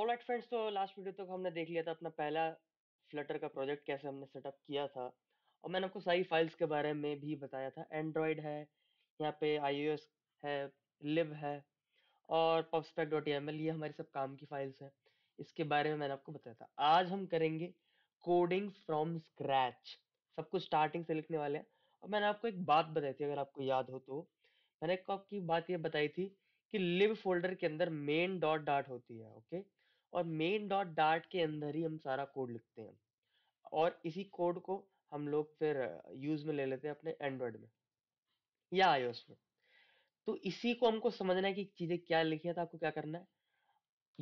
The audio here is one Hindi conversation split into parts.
ऑलराइट फ्रेंड्स तो लास्ट वीडियो तक हमने देख लिया था अपना पहला फ्लटर का प्रोजेक्ट कैसे हमने सेटअप किया था और मैंने आपको सारी फाइल्स के बारे में भी बताया था एंड्रॉयड है यहाँ पे आई है लिब है और पबस्पेक डॉट ये हमारी सब काम की फाइल्स हैं इसके बारे में मैंने आपको बताया था आज हम करेंगे कोडिंग फ्रॉम स्क्रैच सब कुछ स्टार्टिंग से लिखने वाले हैं और मैंने आपको एक बात बताई थी अगर आपको याद हो तो मैंने आपकी बात ये बताई थी कि लिब फोल्डर के अंदर मेन डॉट डाट होती है ओके और मेन डॉट डार्ट के अंदर ही हम सारा कोड लिखते हैं और इसी कोड को हम लोग फिर यूज में ले लेते हैं अपने एंड्रॉयड में या आयो में तो इसी को हमको समझना है कि चीजें क्या लिखी है तो आपको क्या करना है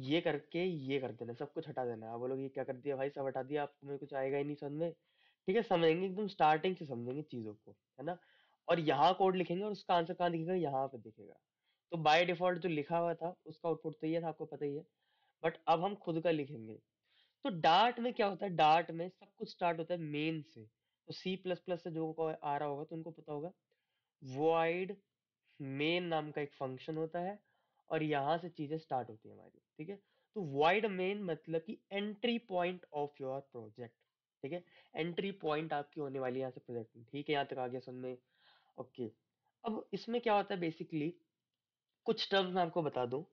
ये करके ये कर देना सब कुछ हटा देना है बोलोगे ये क्या कर दिया भाई सब हटा दिया आपको में कुछ आएगा ही नहीं समझ में ठीक है समझेंगे एकदम स्टार्टिंग से समझेंगे चीजों को है ना और यहाँ कोड लिखेंगे और उसका आंसर कहाँ दिखेगा यहाँ पे दिखेगा तो बाय डिफॉल्ट जो लिखा हुआ था उसका आउटपुट तो ये था आपको पता ही है बट अब हम खुद का लिखेंगे तो डार्ट में क्या होता है डार्ट में सब कुछ स्टार्ट होता है मेन से तो सी प्लस प्लस से जो को आ रहा होगा तो उनको पता होगा वाइड मेन नाम का एक फंक्शन होता है और यहाँ से चीज़ें स्टार्ट होती है हमारी ठीक है तो वाइड मेन मतलब कि entry point of your project ठीक है एंट्री पॉइंट आपकी होने वाली है यहाँ से प्रोजेक्ट में ठीक है यहाँ तक आ गया सुनने में ओके अब इसमें क्या होता है बेसिकली कुछ टर्म्स मैं आपको बता दू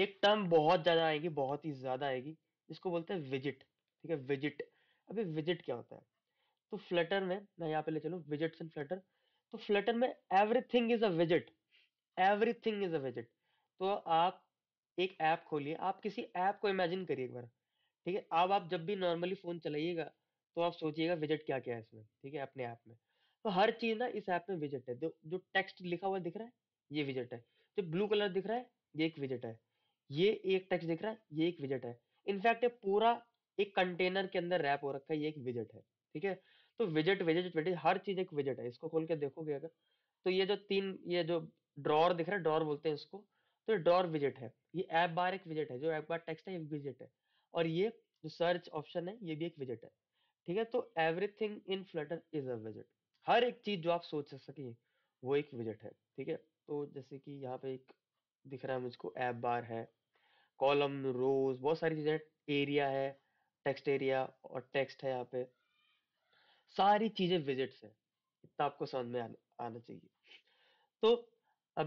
एक टर्म बहुत ज़्यादा आएगी, बहुत ही ज़्यादा आएगी, जिसको बोलते हैं विजिट, ठीक है? विजिट, अभी विजिट क्या होता है? तो फ्लटर में मैं यहाँ पे ले चलू विजिट इन फ्लटर, तो फ्लटर में एवरीथिंग इज़ अ विजिट, एवरीथिंग इज़ अ विजिट। तो आप एक ऐप खोलिए, आप किसी ऐप को इमेजिन करिए एक बार, ठीक है? अब आप जब भी नॉर्मली फ़ोन चलाइएगा, तो आप सोचिएगा विजिट क्या-क्या है इसमें, ठीक है? अपने ऐप में, तो हर चीज़ ना इस ऐप में विजिट है, जो जो टेक्स्ट लिखा हुआ दिख रहा है, ये विजिट है, जो ब्लू कलर दिख रहा है, ये एक विजिट है। ये एक टच दिख रहा है ये एक विजेट है इनफैक्ट ये पूरा एक कंटेनर के अंदर रैप हो रखा है ये एक विजेट है ठीक है तो विजेट विजेट विजेट हर चीज एक विजेट है इसको खोल के देखोगे अगर तो ये जो तीन ये जो ड्रॉर दिख रहा है ड्रॉर बोलते हैं इसको तो ये ड्रॉर विजेट है ये ऐप बार एक विजेट है जो ऐप बार टेक्स्ट है ये विजेट है और ये जो सर्च ऑप्शन है ये भी एक विजेट है ठीक है तो everything in Flutter is a विजेट हर एक चीज जो आप सोच सके वो एक विजेट है ठीक है तो जैसे कि यहाँ पे एक दिख रहा है मुझको एप बार है कॉलम रोज बहुत सारी चीजें एरिया है टेक्स्ट एरिया और टेक्स्ट है यहाँ पे सारी चीजें विजिट्स है इतना आपको समझ में आना चाहिए तो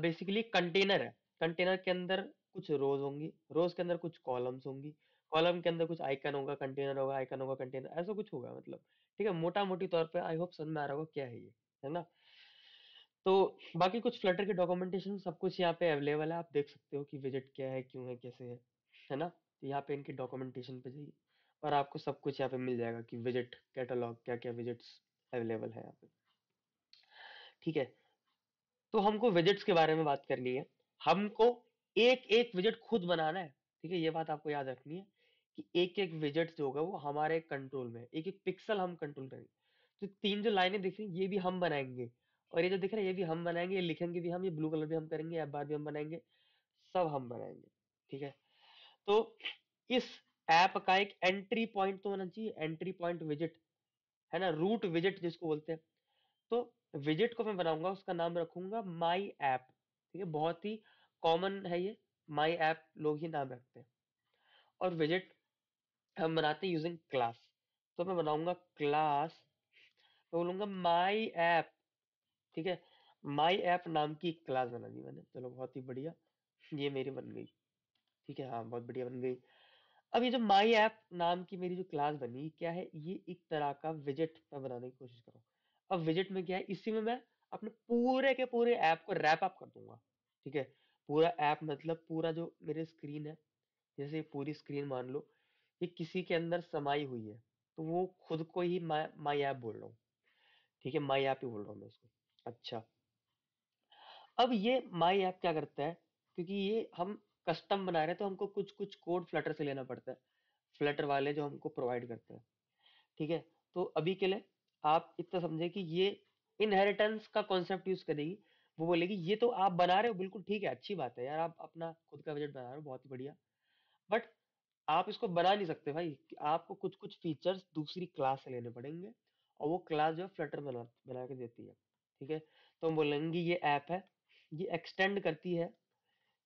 बेसिकली कंटेनर है कंटेनर के अंदर कुछ रोज होंगी रोज के अंदर कुछ कॉलम्स होंगी कॉलम के अंदर कुछ आइकन होगा कंटेनर होगा आइकन होगा कंटेनर ऐसा कुछ होगा मतलब ठीक है मोटा मोटी तौर पे आई होप समझ में आ रहा होगा क्या है ये है ना तो बाकी कुछ फ्लटर के डॉक्यूमेंटेशन सब कुछ यहाँ पे अवेलेबल है आप देख सकते हो कि विजिट क्या है क्यों है कैसे है है ना तो यहाँ पे इनके डॉक्यूमेंटेशन पे जाइए और आपको सब कुछ यहाँ पे मिल जाएगा कि विजिट कैटलॉग क्या क्या विजिट्स अवेलेबल है यहाँ पे ठीक है तो हमको विजिट्स के बारे में बात करनी है हमको एक एक विजिट खुद बनाना है ठीक है ये बात आपको याद रखनी है कि एक एक विजिट जो होगा वो हमारे कंट्रोल में एक एक पिक्सल हम कंट्रोल करेंगे तो तीन जो लाइनें दिख रही ये भी हम बनाएंगे और ये जो दिख रहा है ये भी हम बनाएंगे ये लिखेंगे भी हम, ये ब्लू कलर भी हम करेंगे, एप बार भी हम बनाएंगे सब हम बनाएंगे ठीक है। तो इस ऐप का एक एंट्री पॉइंट तो होना चाहिए, एंट्री पॉइंट विजिट, है ना? रूट विजिट जिसको बोलते हैं। तो विजिट को मैं बनाऊंगा उसका नाम रखूंगा माई ऐप, ठीक है? बहुत ही कॉमन है ये, माई ऐप लोग ही नाम रखते हैं। और विजिट हम बनाते हैं यूज़िंग क्लास, तो मैं बनाऊंगा क्लास, मैं बोलूंगा माई ऐप ठीक है माई ऐप नाम की एक क्लास बना दी मैंने चलो बहुत ही बढ़िया ये मेरी बन गई ठीक है हाँ बहुत बढ़िया बन गई अब ये जो माई ऐप नाम की मेरी जो क्लास बनी क्या है ये एक तरह का विजिट मैं बनाने की कोशिश करूँ अब विजिट में क्या है इसी में मैं अपने पूरे के पूरे ऐप को रैप अप कर दूंगा ठीक है पूरा ऐप मतलब पूरा जो मेरे स्क्रीन है जैसे पूरी स्क्रीन मान लो ये किसी के अंदर समाई हुई है तो वो खुद को ही माई ऐप बोल रहा हूँ ठीक है माई ऐप ही बोल रहा हूँ मैं उसको अच्छा अब ये माई ऐप क्या करता है क्योंकि ये हम कस्टम बना रहे हैं तो हमको कुछ कुछ कोड फ्लटर से लेना पड़ता है फ्लटर वाले जो हमको प्रोवाइड करते हैं ठीक है तो अभी के लिए आप इतना समझे कि ये इनहेरिटेंस का कॉन्सेप्ट यूज करेगी वो बोलेगी ये तो आप बना रहे हो बिल्कुल ठीक है अच्छी बात है यार आप अपना खुद का बजट बना रहे हो बहुत ही बढ़िया बट आप इसको बना नहीं सकते भाई आपको कुछ कुछ फीचर्स दूसरी क्लास से लेने पड़ेंगे और वो क्लास जो है फ्लटर बना बना के देती है ठीक है तो हम बोलेंगे ये ऐप है ये एक्सटेंड करती है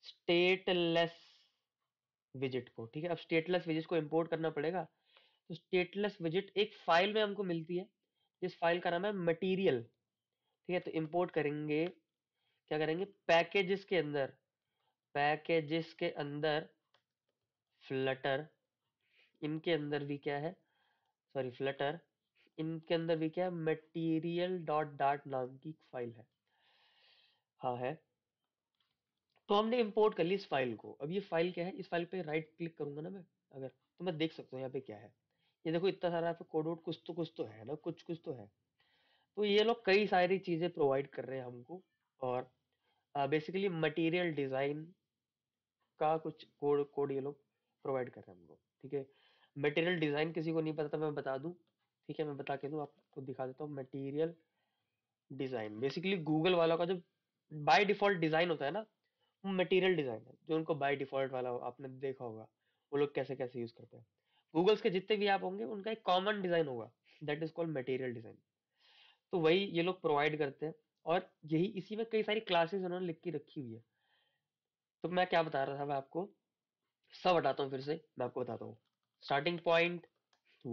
स्टेटलेस विजिट को ठीक है अब स्टेटलेस विजिट को इंपोर्ट करना पड़ेगा तो स्टेटलेस विजिट एक फाइल में हमको मिलती है जिस फाइल का नाम है मटीरियल ठीक है तो इंपोर्ट करेंगे क्या करेंगे पैकेजेस के अंदर पैकेजेस के अंदर फ्लटर इनके अंदर भी क्या है सॉरी फ्लटर इनके अंदर भी क्या है मटीरियल डॉट डाट नाम की फाइल है हाँ है तो हमने इंपोर्ट कर ली इस फाइल को अब ये फाइल क्या है इस फाइल पे राइट क्लिक करूंगा ना मैं अगर तो मैं देख सकता हूँ यहाँ पे क्या है ये देखो इतना सारा पे कोड वोड कुछ तो कुछ तो है ना कुछ कुछ तो है तो ये लोग कई सारी चीज़ें प्रोवाइड कर रहे हैं हमको और बेसिकली मटेरियल डिज़ाइन का कुछ कोड कोड ये लोग प्रोवाइड कर रहे हैं हमको ठीक है मटेरियल डिज़ाइन किसी को नहीं पता था मैं बता दूं ठीक है मैं बता के दू आपको दिखा देता हूँ मटेरियल डिजाइन बेसिकली गूगल वालों का जो बाय डिफॉल्ट डिजाइन होता है ना वो मटेरियल डिजाइन है जो उनको बाय डिफॉल्ट वाला हो, आपने देखा होगा वो लोग कैसे कैसे यूज करते हैं गूगल्स के जितने भी ऐप होंगे उनका एक कॉमन डिजाइन होगा that is called material design तो वही ये लोग प्रोवाइड करते हैं और यही इसी में कई सारी क्लासेस उन्होंने लिख के रखी हुई है तो मैं क्या बता रहा था मैं आपको सब हटाता हूँ फिर से मैं आपको बताता हूँ स्टार्टिंग पॉइंट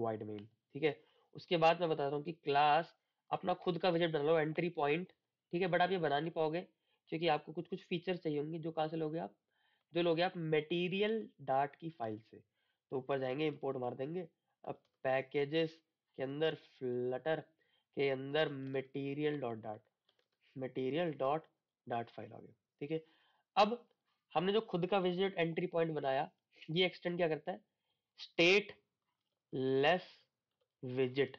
वाइड मेन ठीक है उसके बाद मैं बताता हूँ कि क्लास अपना खुद का विजिट बना लो एंट्री पॉइंट ठीक है बट आप ये बना नहीं पाओगे क्योंकि आपको कुछ कुछ फीचर चाहिए होंगे जो कहाँ से लोगे आप जो लोगे आप मटेरियल डाट की फाइल से तो ऊपर जाएंगे इम्पोर्ट मार देंगे अब पैकेजेस के अंदर फ्लटर के अंदर material dot dot material dot dot file आ गई ठीक है अब हमने जो खुद का विजिट एंट्री पॉइंट बनाया ये एक्सटेंड क्या करता है स्टेट लेस विजिट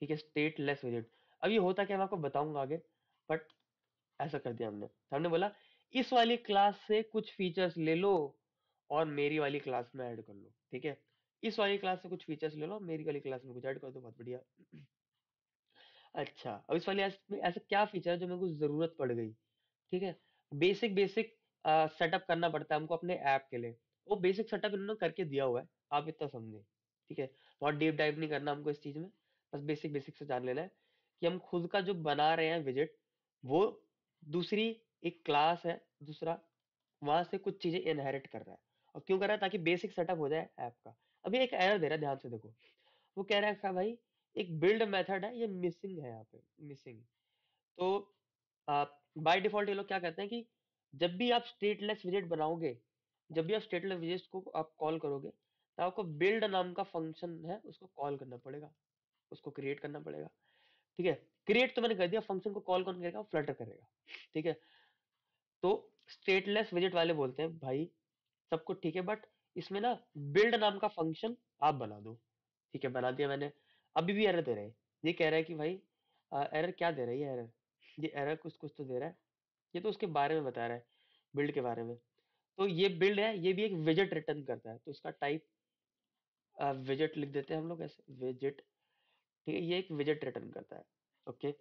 ठीक है स्टेट लेस विजिट अब ये होता क्या मैं आपको बताऊंगा आगे बट ऐसा कर दिया हमने तो हमने बोला इस वाली क्लास से कुछ फीचर्स ले लो और मेरी वाली क्लास में ऐड कर लो ठीक है इस वाली क्लास से कुछ फीचर्स ले लो मेरी वाली क्लास में कुछ ऐड कर दो बहुत बढ़िया अच्छा अब इस वाली में ऐसा क्या फीचर है जो मेरे को जरूरत पड़ गई ठीक है बेसिक बेसिक सेटअप करना पड़ता है हमको अपने ऐप के लिए वो बेसिक सेटअप इन्होंने करके दिया हुआ है आप इतना समझे ठीक है बहुत डीप डाइव नहीं करना हमको इस चीज में बस बेसिक बेसिक से जान लेना है कि हम खुद का जो बना रहे हैं विजिट वो दूसरी एक क्लास है दूसरा वहां से कुछ चीजें इनहेरिट कर रहा है और क्यों कर रहा है ताकि बेसिक सेटअप हो जाए ऐप का अभी एक एरर दे रहा है ध्यान से देखो वो कह रहा है अच्छा भाई एक बिल्ड मेथड है ये मिसिंग है यहाँ पे मिसिंग तो बाय डिफॉल्ट ये लोग क्या कहते हैं कि जब भी आप स्टेटलेस विजिट बनाओगे जब भी आप स्टेटलेस विजिट को आप कॉल करोगे तो आपको बिल्ड नाम का फंक्शन है उसको कॉल करना पड़ेगा उसको क्रिएट करना पड़ेगा ठीक है क्रिएट तो मैंने कर दिया फंक्शन को कॉल कौन करेगा फ्लटर करेगा ठीक है तो स्टेटलेस विजिट वाले बोलते हैं भाई सब कुछ ठीक है बट इसमें ना बिल्ड नाम का फंक्शन आप बना दो ठीक है बना दिया मैंने अभी भी एरर दे रहे हैं ये कह रहा है कि भाई आ, एरर क्या दे रही है एरर ये एरर कुछ कुछ तो दे रहा है ये तो उसके बारे में बता रहा है बिल्ड के बारे में तो ये बिल्ड है ये भी एक विजिट रिटर्न करता है तो इसका टाइप विजिट लिख देते हैं हम लोग ऐसे विजिट ठीक है ये एक विजिट रिटर्न करता है ओके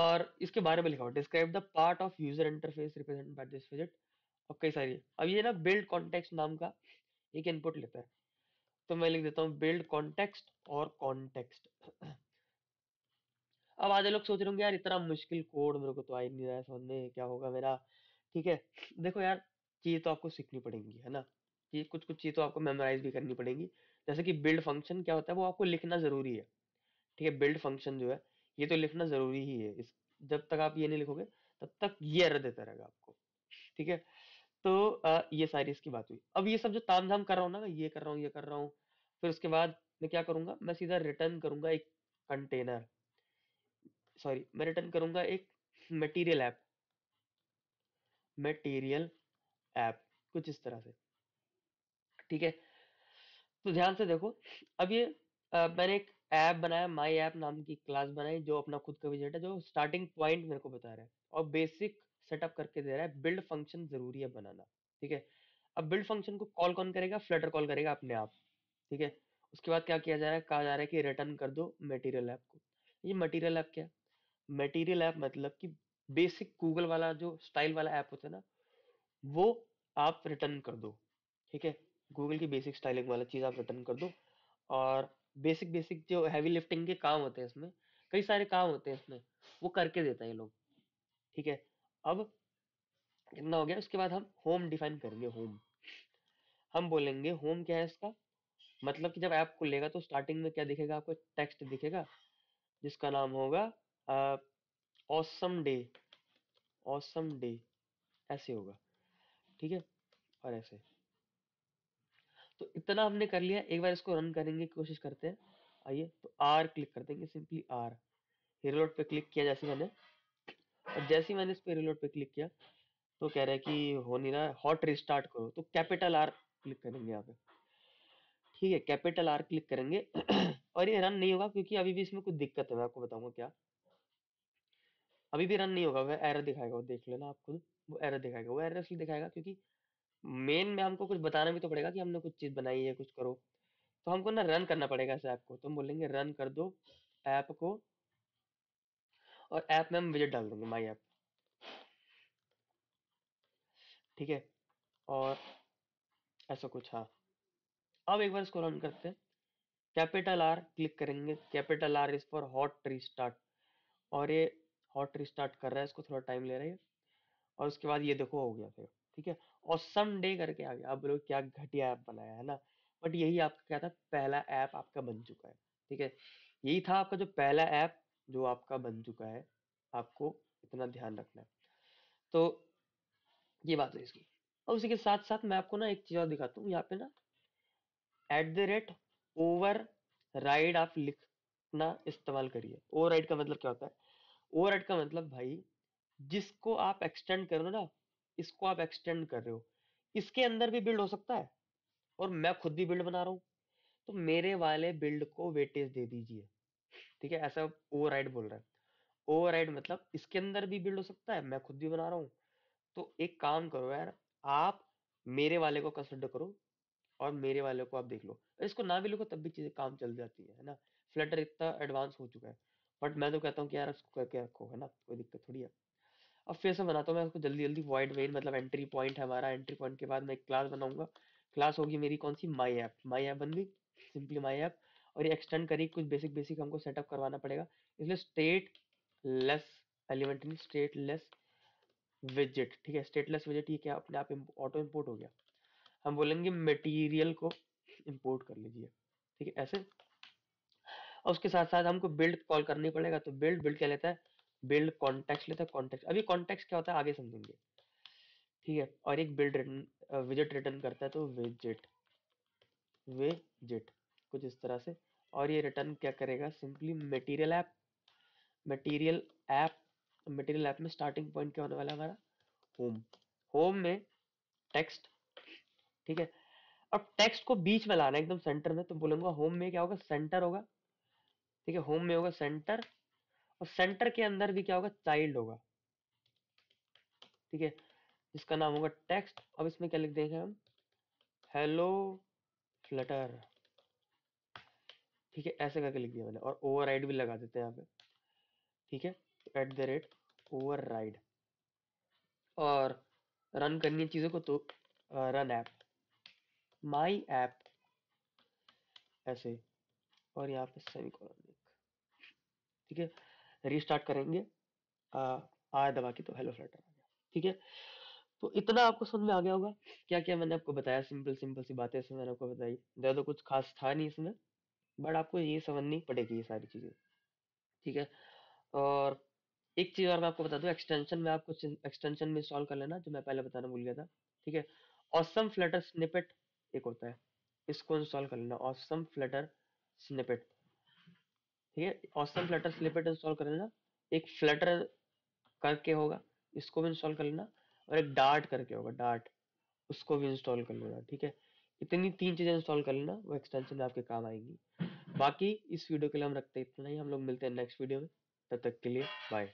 और इसके बारे में लिखा हुआ describe the part of user interface represent by this विजिट और कई सारी अब ये ना बिल्ड कॉन्टेक्स्ट नाम का एक इनपुट लेता है तो मैं लिख देता हूँ बिल्ड कॉन्टेक्स्ट और कॉन्टेक्स्ट अब आधे लोग सोच रहे होंगे यार इतना मुश्किल कोड मेरे को तो आई नहीं रहा है समझ में क्या होगा मेरा ठीक है देखो यार चीज तो आपको सीखनी पड़ेगी है ना कि कुछ कुछ चीज़ तो आपको मेमोराइज भी करनी पड़ेगी जैसे कि बिल्ड फंक्शन क्या होता है वो आपको लिखना ज़रूरी है ठीक है बिल्ड फंक्शन जो है ये तो लिखना ज़रूरी ही है इस जब तक आप ये नहीं लिखोगे तब तक ये एरर देता रहेगा आपको ठीक है तो आ, ये सारी इसकी बात हुई अब ये सब जो ताम झाम कर रहा हूँ ना ये कर रहा हूँ ये कर रहा हूँ फिर उसके बाद मैं क्या करूँगा मैं सीधा रिटर्न करूँगा एक कंटेनर सॉरी मैं रिटर्न करूँगा एक मटेरियल ऐप मटेरियल ऐप कुछ इस तरह से ठीक है तो ध्यान से देखो अब ये आ, मैंने एक ऐप बनाया माई ऐप नाम की क्लास बनाई जो अपना खुद का विजेट है जो स्टार्टिंग पॉइंट मेरे को बता रहा है और बेसिक सेटअप करके दे रहा है बिल्ड फंक्शन जरूरी है बनाना ठीक है अब बिल्ड फंक्शन को कॉल कौन करेगा फ्लटर कॉल करेगा अपने आप ठीक है उसके बाद क्या किया जा रहा है कहा जा रहा है कि रिटर्न कर दो मटेरियल ऐप को ये मटेरियल ऐप क्या मटेरियल ऐप मतलब कि बेसिक गूगल वाला जो स्टाइल वाला ऐप होता है ना वो आप रिटर्न कर दो ठीक है गूगल की बेसिक स्टाइलिंग वाला चीज़ आप रिटर्न कर दो और बेसिक बेसिक जो हैवी लिफ्टिंग के काम होते हैं इसमें कई सारे काम होते हैं इसमें वो करके देता है ये लोग ठीक है अब कितना हो गया उसके बाद हम होम डिफाइन करेंगे होम हम बोलेंगे होम क्या है इसका मतलब कि जब ऐप खुलेगा तो स्टार्टिंग में क्या दिखेगा आपको टेक्स्ट दिखेगा जिसका नाम होगा ऑसम डे ऑसम डे ऐसे होगा ठीक है और ऐसे तो इतना हमने कर लिया एक बार इसको रन करेंगे कोशिश करते हैं आइए तो आर क्लिक कर देंगे सिंपली आर रिलोड पे क्लिक किया जैसे मैंने और जैसे मैंने इस पर रिलोड पे क्लिक किया तो कह रहा है कि हो नहीं रहा हॉट रिस्टार्ट करो तो कैपिटल आर क्लिक करेंगे यहाँ पे ठीक है कैपिटल आर क्लिक करेंगे और ये रन नहीं होगा क्योंकि अभी भी इसमें कुछ दिक्कत है मैं आपको बताऊंगा क्या अभी भी रन नहीं होगा वह एरर दिखाएगा वो देख लेना आप खुद वो एरर दिखाएगा वो एरर इसलिए दिखाएगा क्योंकि मेन में हमको कुछ बताना भी तो पड़ेगा कि हमने कुछ चीज़ बनाई है, कुछ करो। तो हमको ना रन करना पड़ेगा इस ऐप को। तो हम बोलेंगे रन कर दो ऐप को और ऐप में हम विज़िट डाल देंगे माई ऐप। ठीक है? और ऐसा कुछ हाँ। अब एक बार इसको रन करते हैं। कैपिटल आर क्लिक करेंगे। Capital R is for hot start और ये हॉट स्टार्ट कर रहा है इसको थोड़ा टाइम ले रहा है और उसके बाद ये देखो हो गया फिर। ठीक है और संडे करके आ गया अब लोग क्या घटिया ऐप बनाया है ना बट यही आपका क्या था पहला ऐप आपका बन चुका है ठीक है यही था आपका जो पहला ऐप जो आपका बन चुका है आपको इतना ध्यान रखना है तो ये बात है इसकी और उसी के साथ साथ मैं आपको ना एक चीज और दिखाता हूँ यहाँ पे ना at the rate override आप लिखना इस्तेमाल करिए ओवर राइड का मतलब क्या होता है ओवर राइड का मतलब भाई जिसको आप एक्सटेंड करो ना इसको आप एक्सटेंड कर रहे हो इसके अंदर भी बिल्ड हो सकता है और मैं खुद भी बिल्ड बना रहा हूँ तो मेरे वाले बिल्ड को वेटेज दे दीजिए ठीक है ऐसा ओवर बोल रहा है ओवर मतलब इसके अंदर भी बिल्ड हो सकता है मैं खुद भी बना रहा हूँ तो एक काम करो यार आप मेरे वाले को कंसिडर करो और मेरे वाले को आप देख लो इसको ना भी लिखो तब भी चीज़ें काम चल जाती है ना फ्लटर इतना एडवांस हो चुका है बट मैं तो कहता हूँ कि यार करके रखो है ना कोई दिक्कत थोड़ी है अब फिर से बनाता हूँ मैं उसको जल्दी जल्दी वॉइड मेन मतलब एंट्री पॉइंट है हमारा एंट्री पॉइंट के बाद मैं एक क्लास बनाऊंगा क्लास होगी मेरी कौन सी माई ऐप माई ऐप बन गई सिंपली माई ऐप और ये एक्सटेंड करी कुछ बेसिक बेसिक हमको सेटअप करवाना पड़ेगा इसलिए स्टेट लेस एलिमेंट नहीं स्टेट लेस विजिट ठीक है स्टेट लेस विजिट ये क्या अपने आप ऑटो इम्पोर्ट हो गया हम बोलेंगे मटीरियल को इम्पोर्ट कर लीजिए ठीक है ऐसे और उसके साथ साथ हमको बिल्ड कॉल करनी पड़ेगा तो बिल्ड बिल्ड क्या लेता है बिल्ड कॉन्टेक्स्ट लेते हैं कॉन्टेक्स्ट अभी कॉन्टेक्स्ट क्या होता है आगे समझेंगे ठीक है और एक बिल्ड रिटर्न विजिट रिटर्न करता है तो विजिट विजिट कुछ इस तरह से और ये रिटर्न क्या करेगा simply material app material app material app में स्टार्टिंग पॉइंट क्या होने वाला है हमारा होम होम में टेक्स्ट ठीक है अब टेक्स्ट को बीच में लाना एकदम सेंटर में तो बोलूंगा होम में क्या होगा सेंटर होगा ठीक है होम में होगा सेंटर और सेंटर के अंदर भी क्या होगा चाइल्ड होगा ठीक है जिसका नाम होगा टेक्स्ट अब इसमें क्या लिख देंगे हम हेलो फ्लटर ठीक है ऐसे करके लिख दिया मैंने और ओवर भी लगा देते हैं यहाँ पे ठीक है एट द रेट ओवर और रन करनी है चीज़ों को तो रन ऐप माई ऐप ऐसे और यहाँ पे सेमी कॉलम ठीक है रिस्टार्ट करेंगे आया दबा के तो हेलो फ्लटर आ गया ठीक है तो इतना आपको समझ में आ गया होगा क्या क्या मैंने आपको बताया सिंपल सिंपल सी बातें इसमें मैंने आपको बताई ज़्यादा तो कुछ खास था नहीं इसमें बट आपको ये समझनी पड़ेगी ये सारी चीज़ें ठीक है और एक चीज़ और मैं आपको बता दू एक्सटेंशन में आप कुछ एक्सटेंशन में इंस्टॉल कर लेना जो मैं पहले बताना भूल गया था ठीक है ऑसम फ्लटर स्निपेट एक होता है इसको इंस्टॉल कर लेना ऑसम फ्लटर स्निपेट ठीक है ऑसम फ्लटर स्निपेट इंस्टॉल कर लेना एक फ्लटर करके होगा इसको भी इंस्टॉल कर लेना और एक डार्ट करके होगा डार्ट उसको भी इंस्टॉल कर लेना ठीक है इतनी तीन चीज़ें इंस्टॉल कर लेना वो एक्सटेंशन आपके काम आएंगी बाकी इस वीडियो के लिए हम रखते हैं इतना ही हम लोग मिलते हैं नेक्स्ट वीडियो में तब तक के लिए बाय